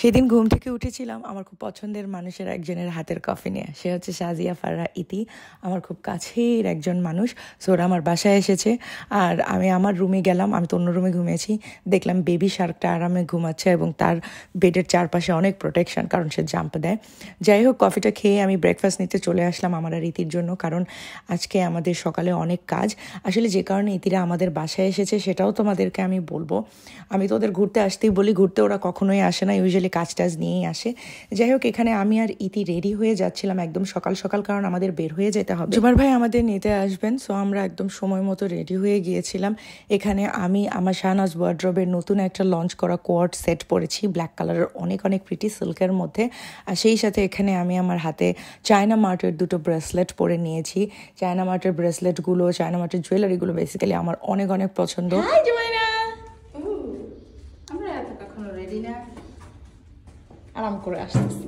সেদিন ঘুম থেকে উঠেছিলাম আমার খুব পছন্দের মানুষের একজনের হাতের কফি নিয়ে সে হচ্ছে শাজিয়া ফাররা ইতি আমার খুব কাছের একজন মানুষ সোরা আমার বাসায় এসেছে আর আমি আমার রুমে গেলাম আমি তো অন্য রুমে ঘুমিয়েছি দেখলাম বেবি শার্কটা আরামে ঘুমাচ্ছে এবং তার বেডের চারপাশে অনেক প্রোটেকশন কারণ সে জাম্প দেয় যাই হোক কফিটা খেয়ে আমি ব্রেকফাস্ট নিতে চলে আসলাম আমার আর ইতির জন্য কারণ আজকে আমাদের সকালে অনেক কাজ আসলে যে কারণে ইতিরা আমাদের বাসায় এসেছে সেটাও তোমাদেরকে আমি বলবো আমি তো ওদের ঘুরতে আসতেই বলি ঘুরতে ওরা কখনোই আসে না ইউজুয়ালি মোস্টলি কাজ টাজ নিয়েই আসে যাই হোক এখানে আমি আর ইতি রেডি হয়ে যাচ্ছিলাম একদম সকাল সকাল কারণ আমাদের বের হয়ে যেতে হবে জুমার ভাই আমাদের নিতে আসবেন সো আমরা একদম সময় মতো রেডি হয়ে গিয়েছিলাম এখানে আমি আমার শাহনাজ ওয়ার্ড্রবের নতুন একটা লঞ্চ করা কোয়ার্ড সেট পরেছি ব্ল্যাক কালারের অনেক অনেক প্রিটি সিল্কের মধ্যে আর সেই সাথে এখানে আমি আমার হাতে চায়না মার্টের দুটো ব্রেসলেট পরে নিয়েছি চায়না মার্টের ব্রেসলেটগুলো চায়না মার্টের জুয়েলারিগুলো বেসিক্যালি আমার অনেক অনেক পছন্দ আমরা এত কখনো রেডি না আরাম করে আসতেছে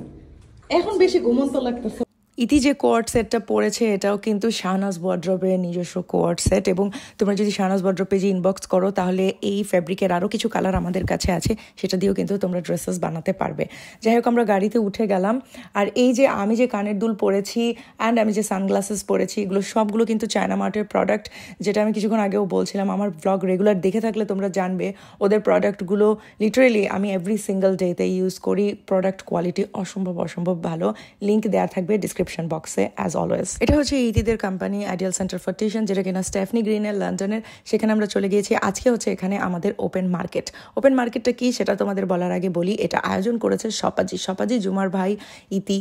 এখন বেশি ঘুমন্ত লাগতেছে ইতি যে কোয়ার্ট সেটটা পড়েছে এটাও কিন্তু শাহনাজ বড্রবের নিজস্ব কোয়ার্ট সেট এবং তোমরা যদি শাহনাজ বড্র যে ইনবক্স করো তাহলে এই ফ্যাব্রিকের আরও কিছু কালার আমাদের কাছে আছে সেটা দিয়েও কিন্তু তোমরা ড্রেসেস বানাতে পারবে যাই হোক আমরা গাড়িতে উঠে গেলাম আর এই যে আমি যে কানের দুল পরেছি অ্যান্ড আমি যে সানগ্লাসেস পরেছি এগুলো সবগুলো কিন্তু চায়না মার্টের প্রোডাক্ট যেটা আমি কিছুক্ষণ আগেও বলছিলাম আমার ব্লগ রেগুলার দেখে থাকলে তোমরা জানবে ওদের প্রোডাক্টগুলো লিটারেলি আমি এভরি সিঙ্গেল ডেতে ইউজ করি প্রোডাক্ট কোয়ালিটি অসম্ভব অসম্ভব ভালো লিঙ্ক দেওয়া থাকবে ডিসক্রিপশন ডিসক্রিপশন বক্সে অ্যাজ অলওয়েজ এটা হচ্ছে ইতিদের company ideal centre for tuition যেটা কিনা স্টেফনি গ্রিনের লন্ডনের সেখানে আমরা চলে গিয়েছি আজকে হচ্ছে এখানে আমাদের ওপেন মার্কেট ওপেন মার্কেটটা কি সেটা তোমাদের বলার আগে বলি এটা আয়োজন করেছে সপাজি সপাজি জুমার ভাই ইতি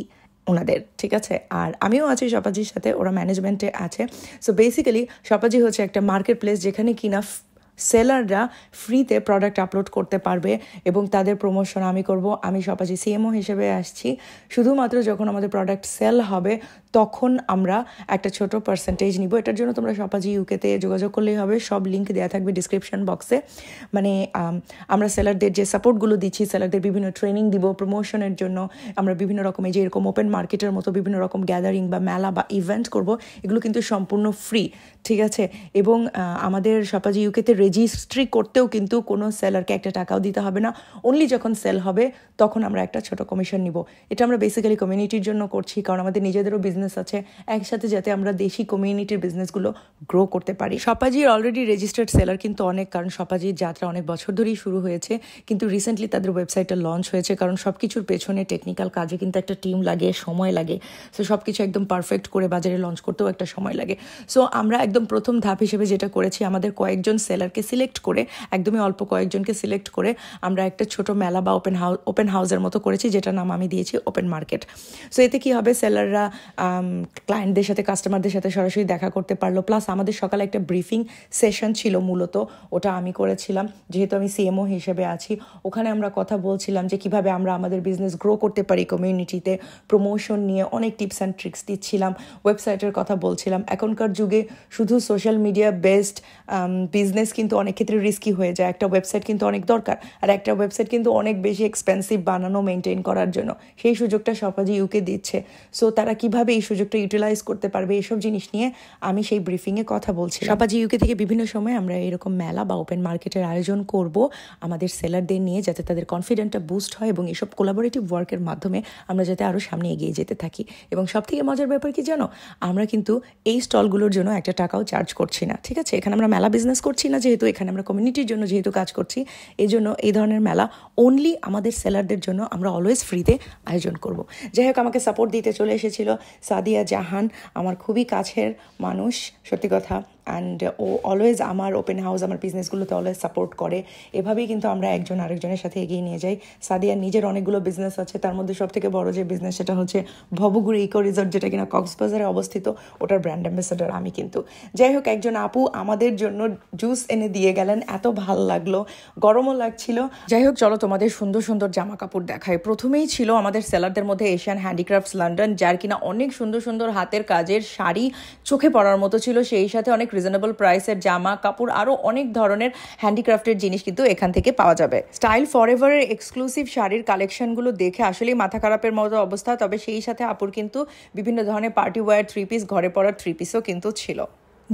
ওনাদের ঠিক আছে আর আমিও আছি সপাজির সাথে ওরা ম্যানেজমেন্টে আছে সো বেসিক্যালি সপাজি হচ্ছে একটা মার্কেট প্লেস যেখানে কিনা সেলাররা ফ্রিতে প্রোডাক্ট আপলোড করতে পারবে এবং তাদের প্রমোশন আমি করব আমি সপাজি সিএমও হিসেবে আসছি শুধুমাত্র যখন আমাদের প্রোডাক্ট সেল হবে তখন আমরা একটা ছোট পার্সেন্টেজ নিব এটার জন্য তোমরা সপাজি ইউকেতে যোগাযোগ করলেই হবে সব লিঙ্ক দেওয়া থাকবে ডিসক্রিপশন বক্সে মানে আমরা সেলারদের যে সাপোর্টগুলো দিচ্ছি সেলারদের বিভিন্ন ট্রেনিং দিব প্রমোশনের জন্য আমরা বিভিন্ন রকমের যে এরকম ওপেন মার্কেটের মতো বিভিন্ন রকম গ্যাদারিং বা মেলা বা ইভেন্ট করব এগুলো কিন্তু সম্পূর্ণ ফ্রি ঠিক আছে এবং আমাদের সপাজি ইউকেতে রেজিস্ট্রি করতেও কিন্তু কোনো সেলারকে একটা টাকাও দিতে হবে না অনলি যখন সেল হবে তখন আমরা একটা ছোট কমিশন নিব এটা আমরা বেসিক্যালি কমিউনিটির জন্য করছি কারণ আমাদের নিজেদেরও বিজনেস বিজনেস আছে একসাথে যাতে আমরা দেশি কমিউনিটির বিজনেসগুলো গ্রো করতে পারি সপাজির অলরেডি রেজিস্টার্ড সেলার কিন্তু অনেক কারণ সপাজির যাত্রা অনেক বছর ধরেই শুরু হয়েছে কিন্তু রিসেন্টলি তাদের ওয়েবসাইটটা লঞ্চ হয়েছে কারণ সব কিছুর পেছনে টেকনিক্যাল কাজে কিন্তু একটা টিম লাগে সময় লাগে সো সব কিছু একদম পারফেক্ট করে বাজারে লঞ্চ করতেও একটা সময় লাগে সো আমরা একদম প্রথম ধাপ হিসেবে যেটা করেছি আমাদের কয়েকজন সেলারকে সিলেক্ট করে একদমই অল্প কয়েকজনকে সিলেক্ট করে আমরা একটা ছোট মেলা বা ওপেন হাউস ওপেন হাউসের মতো করেছি যেটা নাম আমি দিয়েছি ওপেন মার্কেট সো এতে কি হবে সেলাররা ক্লায়েন্টদের সাথে কাস্টমারদের সাথে সরাসরি দেখা করতে পারলো প্লাস আমাদের সকালে একটা ব্রিফিং সেশন ছিল মূলত ওটা আমি করেছিলাম যেহেতু আমি সিএমও হিসেবে আছি ওখানে আমরা কথা বলছিলাম যে কিভাবে আমরা আমাদের বিজনেস গ্রো করতে পারি কমিউনিটিতে প্রমোশন নিয়ে অনেক টিপস অ্যান্ড ট্রিক্স দিচ্ছিলাম ওয়েবসাইটের কথা বলছিলাম এখনকার যুগে শুধু সোশ্যাল মিডিয়া বেসড বিজনেস কিন্তু অনেক ক্ষেত্রে রিস্কি হয়ে যায় একটা ওয়েবসাইট কিন্তু অনেক দরকার আর একটা ওয়েবসাইট কিন্তু অনেক বেশি এক্সপেন্সিভ বানানো মেনটেন করার জন্য সেই সুযোগটা সহজে ইউকে দিচ্ছে সো তারা কিভাবে এই সুযোগটা ইউটিলাইজ করতে পারবে এসব জিনিস নিয়ে আমি সেই ব্রিফিংয়ে কথা বলছি সাপাজি ইউকে থেকে বিভিন্ন সময় আমরা এরকম মেলা বা ওপেন মার্কেটের আয়োজন করব আমাদের সেলারদের নিয়ে যাতে তাদের কনফিডেন্টটা বুস্ট হয় এবং এসব কোলাবোরেটিভ ওয়ার্কের মাধ্যমে আমরা যাতে আরও সামনে এগিয়ে যেতে থাকি এবং সব থেকে মজার ব্যাপার কি জানো আমরা কিন্তু এই স্টলগুলোর জন্য একটা টাকাও চার্জ করছি না ঠিক আছে এখানে আমরা মেলা বিজনেস করছি না যেহেতু এখানে আমরা কমিউনিটির জন্য যেহেতু কাজ করছি এই জন্য এই ধরনের মেলা অনলি আমাদের সেলারদের জন্য আমরা অলওয়েজ ফ্রিতে আয়োজন করব যাই হোক আমাকে সাপোর্ট দিতে চলে এসেছিল সাদিয়া জাহান আমার খুবই কাছের মানুষ সত্যি কথা অ্যান্ড uh, ও অলওয়েজ আমার ওপেন হাউস আমার বিজনেসগুলোতে অলওয়েজ সাপোর্ট করে এভাবেই কিন্তু আমরা একজন আরেকজনের সাথে এগিয়ে নিয়ে যাই সাদিয়ার নিজের অনেকগুলো বিজনেস আছে তার মধ্যে সব থেকে বড়ো যে বিজনেস সেটা হচ্ছে ভবগুড়ি ইকো রিসর্ট যেটা কিনা কক্সবাজারে অবস্থিত ওটার ব্র্যান্ড অ্যাম্বাসেডার আমি কিন্তু যাই হোক একজন আপু আমাদের জন্য জুস এনে দিয়ে গেলেন এত ভাল লাগলো গরমও লাগছিল যাই হোক চলো তোমাদের সুন্দর সুন্দর জামা কাপড় দেখায় প্রথমেই ছিল আমাদের সেলারদের মধ্যে এশিয়ান হ্যান্ডিক্রাফটস লন্ডন যার কিনা অনেক সুন্দর সুন্দর হাতের কাজের শাড়ি চোখে পড়ার মতো ছিল সেই সাথে অনেক রিজনেবল প্রাইসের জামা কাপড় আরও অনেক ধরনের হ্যান্ডিক্রাফটের জিনিস কিন্তু এখান থেকে পাওয়া যাবে স্টাইল এভারের এক্সক্লুসিভ শাড়ির কালেকশনগুলো দেখে আসলেই মাথা খারাপের মতো অবস্থা তবে সেই সাথে আপুর কিন্তু বিভিন্ন ধরনের পার্টি ওয়ার থ্রি পিস ঘরে পড়ার থ্রি পিসও কিন্তু ছিল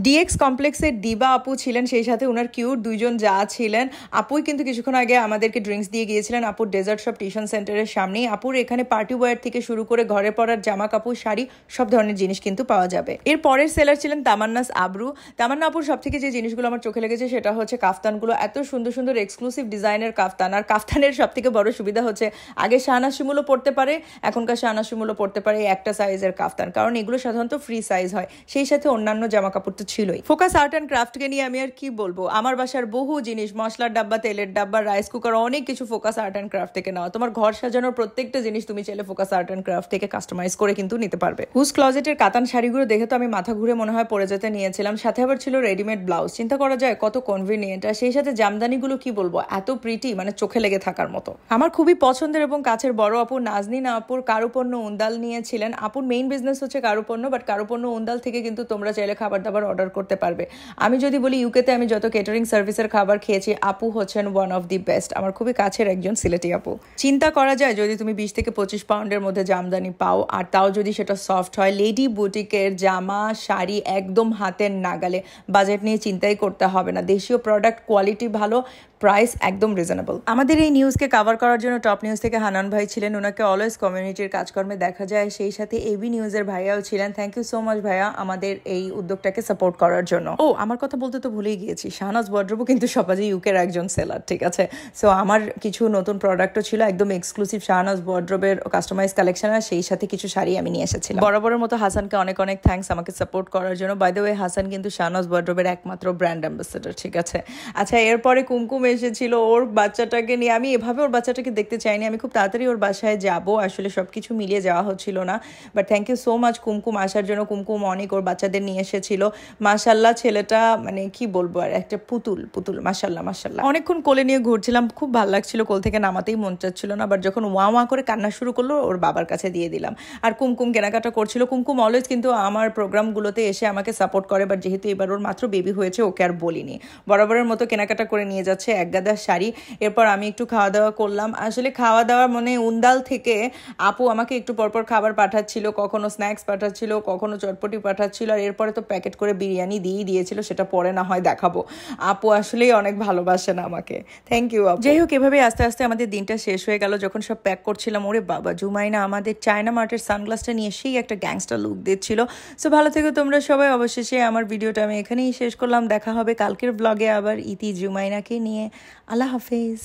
ডিএক্স কমপ্লেক্সের দিবা আপু ছিলেন সেই সাথে ওনার কিউর দুইজন যা ছিলেন আপুই কিন্তু কিছুক্ষণ আগে আমাদেরকে ড্রিঙ্কস দিয়ে গিয়েছিলেন আপুর ডেজার্ট শপ টিউশন সেন্টারের সামনেই আপুর এখানে পার্টি ওয়ার থেকে শুরু করে ঘরে পরার জামা কাপড় শাড়ি সব ধরনের জিনিস কিন্তু পাওয়া যাবে এর পরের সেলার ছিলেন তামান্নাস আবরু তামান্না আপুর সব থেকে যে জিনিসগুলো আমার চোখে লেগেছে সেটা হচ্ছে কাফতানগুলো এত সুন্দর সুন্দর এক্সক্লুসিভ ডিজাইনের কাফতান আর কাফতানের সব থেকে বড় সুবিধা হচ্ছে আগে শাহনাসিমুলো পড়তে পারে এখনকার শাহনাসিমুলো পড়তে পারে একটা সাইজের কাফতান কারণ এগুলো সাধারণত ফ্রি সাইজ হয় সেই সাথে অন্যান্য জামা কাপড় ছিলই ফোকাস আর্ট অ্যান্ড ক্রাফটকে নিয়ে আমি আর কি বলবো আমার বাসার বহু জিনিস মশলার ডাব্বা তেলের ডাব্বা রাইস কুকার অনেক কিছু ফোকাস আর্ট অ্যান্ড ক্রাফট থেকে নেওয়া তোমার ঘর সাজানোর প্রত্যেকটা জিনিস তুমি চাইলে ফোকাস আর্ট অ্যান্ড ক্রাফট থেকে কাস্টমাইজ করে কিন্তু নিতে পারবে হুস ক্লজেটের কাতান শাড়িগুলো দেখে তো আমি মাথা ঘুরে মনে হয় পরে যেতে নিয়েছিলাম সাথে আবার ছিল রেডিমেড ব্লাউজ চিন্তা করা যায় কত কনভিনিয়েন্ট আর সেই সাথে জামদানিগুলো কি বলবো এত প্রিটি মানে চোখে লেগে থাকার মতো আমার খুবই পছন্দের এবং কাছের বড় আপু নাজনিন আপুর কারুপণ্য উন্দাল নিয়েছিলেন আপুর মেইন বিজনেস হচ্ছে কারুপণ্য বাট কারুপণ্য উন্দাল থেকে কিন্তু তোমরা চাইলে খাবার দাবার অর্ডার করতে পারবে আমি যদি বলি ইউকেতে আমি যত কেটারিং সার্ভিসের খাবার খেয়েছি আপু হচ্ছেন ওয়ান অফ দি বেস্ট আমার খুবই কাছের একজন সিলেটি আপু চিন্তা করা যায় যদি তুমি বিশ থেকে পঁচিশ পাউন্ডের মধ্যে জামদানি পাও আর তাও যদি সেটা সফট হয় লেডি বুটিকের জামা শাড়ি একদম হাতের নাগালে বাজেট নিয়ে চিন্তাই করতে হবে না দেশীয় প্রোডাক্ট কোয়ালিটি ভালো প্রাইস একদম রিজনেবল আমাদের এই নিউজকে কাভার করার জন্য টপ নিউজ থেকে হানান ভাই ছিলেন ওনাকে অলওয়েজ কমিউনিটির কাজকর্মে দেখা যায় সেই সাথে এবি নিউজের ভাইয়াও ছিলেন থ্যাংক ইউ সো মাচ ভাইয়া আমাদের এই উদ্যোগটাকে সাপোর্ট করার জন্য ও আমার কথা বলতে তো ভুলেই গিয়েছি শাহনাজ বড্রবু কিন্তু সবাজে ইউকের একজন সেলার ঠিক আছে সো আমার কিছু নতুন প্রোডাক্টও ছিল একদম এক্সক্লুসিভ শাহনাজ বড্রবের কাস্টমাইজ কালেকশন আর সেই সাথে কিছু শাড়ি আমি নিয়ে এসেছিলাম বরাবরের মতো হাসানকে অনেক অনেক থ্যাংকস আমাকে সাপোর্ট করার জন্য বাই দ্য ওয়ে হাসান কিন্তু শাহনাজ বড্রবের একমাত্র ব্র্যান্ড অ্যাম্বাসেডর ঠিক আছে আচ্ছা এরপরে কুমকুম এসেছিল ওর বাচ্চাটাকে নিয়ে আমি এভাবে ওর বাচ্চাটাকে দেখতে চাইনি আমি খুব তাড়াতাড়ি ওর বাসায় যাব আসলে সব কিছু মিলিয়ে যাওয়া হচ্ছিল না but thank you so much Kumkum আসার জন্য কুমকুম অনেক ওর বাচ্চাদের নিয়ে এসেছিল মাসাল্লাহ ছেলেটা মানে কি বলবো আর একটা পুতুল পুতুল মাসাল্লাহ মাসাল্লাহ অনেকক্ষণ কোলে নিয়ে ঘুরছিলাম খুব ভালো লাগছিল কোল থেকে নামাতেই মন চাচ্ছিল না বাট যখন ওয়া ওয়া করে কান্না শুরু করলো ওর বাবার কাছে দিয়ে দিলাম আর কুমকুম কেনাকাটা করছিল কুমকুম অলওয়েজ কিন্তু আমার প্রোগ্রামগুলোতে এসে আমাকে সাপোর্ট করে বাট যেহেতু এবার ওর মাত্র বেবি হয়েছে ওকে আর বলিনি বরাবরের মতো কেনাকাটা করে নিয়ে যাচ্ছে একগাদা শাড়ি এরপর আমি একটু খাওয়া দাওয়া করলাম আসলে খাওয়া দাওয়া মনে উন্দাল থেকে আপু আমাকে একটু পরপর খাবার পাঠাচ্ছিল কখনো স্ন্যাক্স পাঠাচ্ছিল কখনো চটপটি পাঠাচ্ছিল আর এরপরে তো প্যাকেট করে বিরিয়ানি দিয়েই দিয়েছিল সেটা পরে না হয় দেখাবো আপু আসলেই অনেক ভালোবাসেন আমাকে থ্যাংক ইউ আপু যাই হোক এভাবে আস্তে আস্তে আমাদের দিনটা শেষ হয়ে গেল যখন সব প্যাক করছিলাম ওরে বাবা জুমাইনা আমাদের চায়না মার্টের সানগ্লাসটা নিয়ে সেই একটা গ্যাংস্টার লুক দিচ্ছিল সো ভালো থেকে তোমরা সবাই অবশেষে আমার ভিডিওটা আমি এখানেই শেষ করলাম দেখা হবে কালকের ব্লগে আবার ইতি জুমাইনাকে নিয়ে আল্লাহ হাফেজ